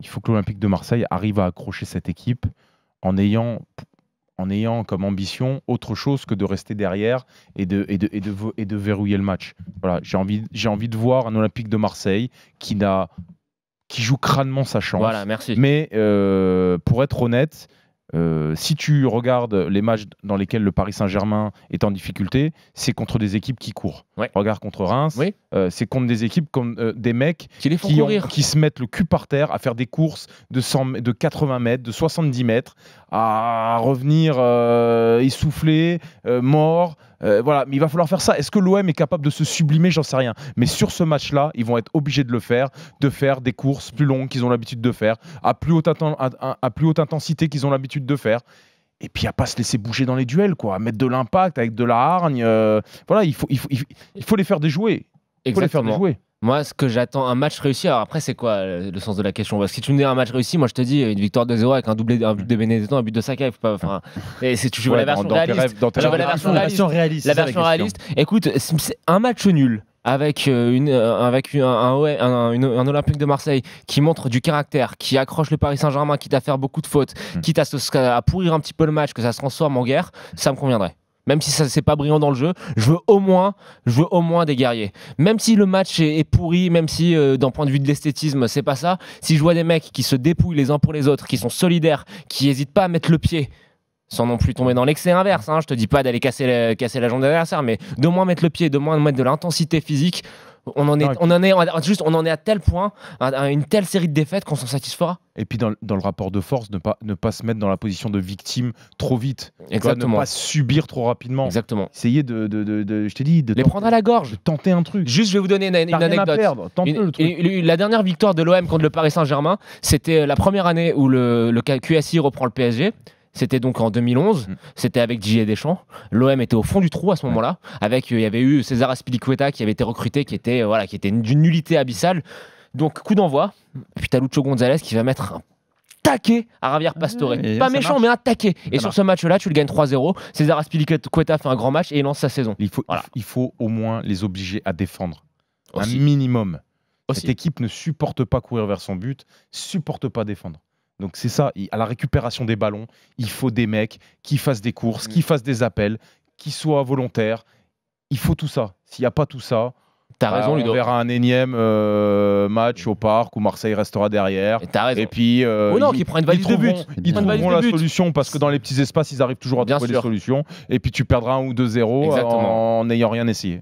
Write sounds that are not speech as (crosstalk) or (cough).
il faut que l'Olympique de Marseille arrive à accrocher cette équipe en ayant, en ayant comme ambition autre chose que de rester derrière et de, de, et de, verrouiller le match. Voilà, j'ai envie, j'ai envie de voir un Olympique de Marseille qui n'a qui joue crânement sa chance. Voilà, merci. Mais euh, pour être honnête, euh, si tu regardes les matchs dans lesquels le Paris Saint-Germain est en difficulté, c'est contre des équipes qui courent. Regarde contre Reims, euh, c'est contre des équipes comme euh, des mecs qui, se mettent le cul par terre à faire des courses de, de 80 mètres, de 70 mètres, à revenir essoufflés mort. voilà, mais il va falloir faire ça. Est-ce que l'OM est capable de se sublimer J'en sais rien. Mais sur ce match-là, ils vont être obligés de le faire, de faire des courses plus longues qu'ils ont l'habitude de faire, à plus haute, à plus haute intensité qu'ils ont l'habitude de faire. Et puis à pas se laisser bouger dans les duels, quoi, mettre de l'impact avec de la hargne. Euh, voilà, il faut, il faut, il, les faire déjouer. Il faut Exactement. les faire déjouer. Moi, ce que j'attends, un match réussi, alors après, c'est quoi euh, le sens de la question Parce que si tu me dis un match réussi, moi je te dis une victoire de 0 avec un doublé un but de Benedetto, un but de Saka, (laughs) et c'est toujours la la, version réaliste. La version réaliste. Écoute, un match nul, avec, un, Olympique de Marseille qui montre du caractère, qui accroche le Paris Saint-Germain, quitte à faire beaucoup de fautes, qui mm. quitte à, pourrir un petit peu le match, que ça se transforme en guerre, ça me conviendrait même si ça c'est pas brillant dans le jeu, je veux au moins, je veux au moins des guerriers. Même si le match est, pourri, même si euh, d'un point de vue de l'esthétisme c'est pas ça, si je vois des mecs qui se dépouillent les uns pour les autres, qui sont solidaires, qui hésitent pas à mettre le pied sans non plus tomber dans l'excès inverse. Hein. Je te dis pas d'aller casser, la, casser jambe de l'adversaire, mais de moins mettre le pied, de moins mettre de l'intensité physique. On en, est, on, en est, juste, on en est à tel point, à, une telle série de défaites qu'on s'en satisfera. Et puis dans, le rapport de force, ne pas, ne pas se mettre dans la position de victime trop vite. Exactement. ne pas subir trop rapidement. Exactement. Essayer de, je t'ai dit, de les prendre à la gorge. tenter un truc. Juste, je vais vous donner une, anecdote. perdre. le truc. la dernière victoire de l'OM contre le Paris Saint-Germain, c'était euh, la première année où le, le QSI reprend le PSG. C'était donc en 2011. Mm. C'était avec DJ Deschamps. L'OM était au fond du trou à ce moment-là. Avec, euh, il y avait eu César Aspilicueta qui avait été recruté, qui était euh, voilà, qui était d'une nullité abyssale. Donc coup d'envoi. Puis t'as Lucho Gonzalez qui va mettre un taquet à Ravière Pastore. pas méchant, mais un taquet. et sur ce match-là, tu le gagnes 3-0. César Aspilicueta fait un grand match et lance sa saison. Il faut, il faut au moins les obliger à défendre. Un minimum. Cette équipe ne supporte pas courir vers son but, supporte pas défendre. Donc c'est ça, à la récupération des ballons, il faut des mecs qui fassent des courses, mm. qui fassent des appels, qui soient volontaires. Il faut tout ça. S'il n'y a pas tout ça, as bah, raison, On verra un énième euh, match au parc où Marseille restera derrière. Et puis. Euh, oh non, ils, Ils trouveront la solution parce que dans les petits espaces, ils arrivent toujours à trouver des solutions. Et puis tu perdras un ou deux 0 euh, en n'ayant rien essayé.